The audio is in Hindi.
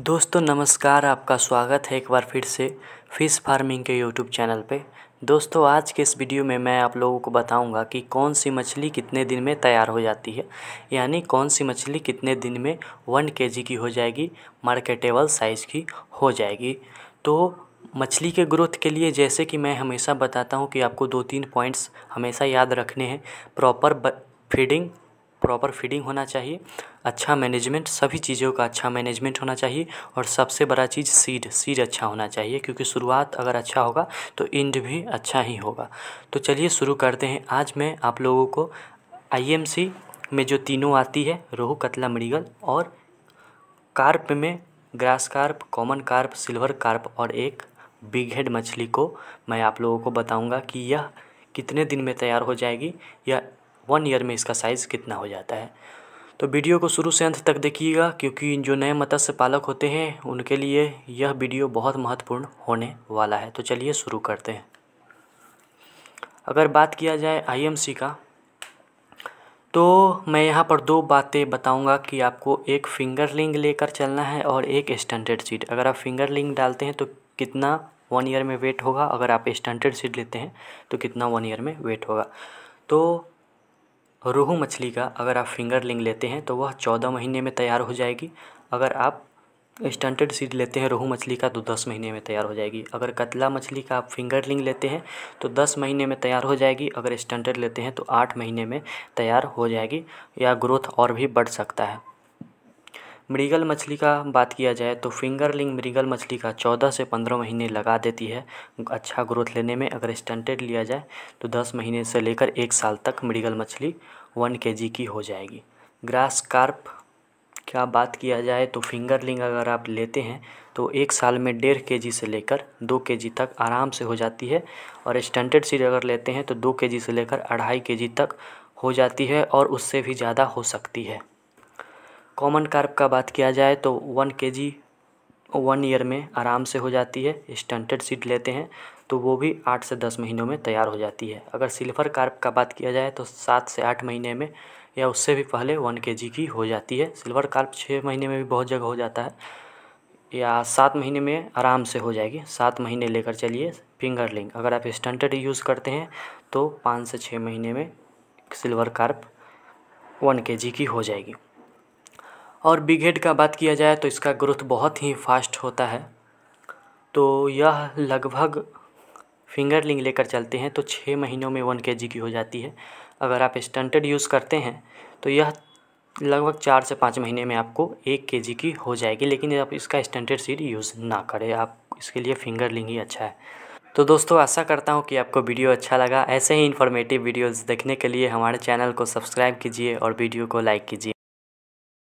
दोस्तों नमस्कार आपका स्वागत है एक बार फिर से फ़िश फार्मिंग के यूट्यूब चैनल पे दोस्तों आज के इस वीडियो में मैं आप लोगों को बताऊंगा कि कौन सी मछली कितने दिन में तैयार हो जाती है यानी कौन सी मछली कितने दिन में वन के की हो जाएगी मार्केटेबल साइज़ की हो जाएगी तो मछली के ग्रोथ के लिए जैसे कि मैं हमेशा बताता हूँ कि आपको दो तीन पॉइंट्स हमेशा याद रखने हैं प्रॉपर फीडिंग प्रॉपर फीडिंग होना चाहिए अच्छा मैनेजमेंट सभी चीज़ों का अच्छा मैनेजमेंट होना चाहिए और सबसे बड़ा चीज़ सीड सीड अच्छा होना चाहिए क्योंकि शुरुआत अगर अच्छा होगा तो इंड भी अच्छा ही होगा तो चलिए शुरू करते हैं आज मैं आप लोगों को आईएमसी में जो तीनों आती है रोहू कतला मृगल और कार्प में grass carp common carp silver carp और एक बिग हेड मछली को मैं आप लोगों को बताऊंगा कि यह कितने दिन में तैयार हो जाएगी या वन ईयर में इसका साइज़ कितना हो जाता है तो वीडियो को शुरू से अंत तक देखिएगा क्योंकि जो नए मत्स्य पालक होते हैं उनके लिए यह वीडियो बहुत महत्वपूर्ण होने वाला है तो चलिए शुरू करते हैं अगर बात किया जाए आईएमसी का तो मैं यहाँ पर दो बातें बताऊँगा कि आपको एक फिंगर लिंग लेकर चलना है और एक स्टैंडर्ड सीट अगर आप फिंगर लिंग डालते हैं तो कितना वन ईयर में वेट होगा अगर आप स्टैंडर्ड सीट लेते हैं तो कितना वन ईयर में वेट होगा तो रोहू मछली का अगर आप फिंगरलिंग लेते हैं तो वह चौदह महीने में तैयार हो जाएगी अगर आप स्टंटेड सीड लेते हैं रोहू मछली का तो दस महीने में तैयार हो जाएगी अगर कतला मछली का आप फिंगरलिंग लेते हैं तो दस महीने में तैयार हो जाएगी अगर स्टंटेड लेते हैं तो आठ महीने में तैयार हो जाएगी या ग्रोथ और भी बढ़ सकता है मृगल मछली का बात किया जाए तो फिंगरलिंग मृगल मछली का चौदह से पंद्रह महीने लगा देती है अच्छा ग्रोथ लेने में अगर स्टंटेड लिया जाए तो दस महीने से लेकर एक साल तक मृगल मछली वन के जी की हो जाएगी ग्रास कार्प क्या बात किया जाए तो फिंगरलिंग अगर आप लेते हैं तो एक साल में डेढ़ के जी से लेकर दो के जी तक आराम से हो जाती है और स्टंटेड सीड अगर लेते हैं तो दो के जी से लेकर अढ़ाई के जी तक हो जाती है और उससे भी ज़्यादा हो सकती है कॉमन कार्प का बात किया जाए तो वन के जी वन ईयर में आराम से हो जाती है स्टंटेड सीड लेते हैं तो वो भी आठ से दस महीनों में तैयार हो जाती है अगर सिल्वर कार्प का बात किया जाए तो सात से आठ महीने में या उससे भी पहले वन के जी की हो जाती है सिल्वर कार्प छः महीने में भी बहुत जगह हो जाता है या सात महीने में आराम से हो जाएगी सात महीने लेकर चलिए फिंगरलिंग अगर आप स्टंटेड यूज़ करते हैं तो पाँच से छः महीने में सिल्वर कार्प वन के जी की हो जाएगी और बिग हेड का बात किया जाए तो इसका ग्रोथ बहुत ही फास्ट होता है तो यह लगभग फिंगरलिंग लेकर चलते हैं तो छः महीनों में वन के की हो जाती है अगर आप स्टंटेड यूज़ करते हैं तो यह लगभग चार से पाँच महीने में आपको एक के की हो जाएगी लेकिन आप इसका स्टंटेड सीड यूज़ ना करें आप इसके लिए फिंगरलिंग ही अच्छा है तो दोस्तों आशा करता हूँ कि आपको वीडियो अच्छा लगा ऐसे ही इन्फॉर्मेटिव वीडियोज़ देखने के लिए हमारे चैनल को सब्सक्राइब कीजिए और वीडियो को लाइक कीजिए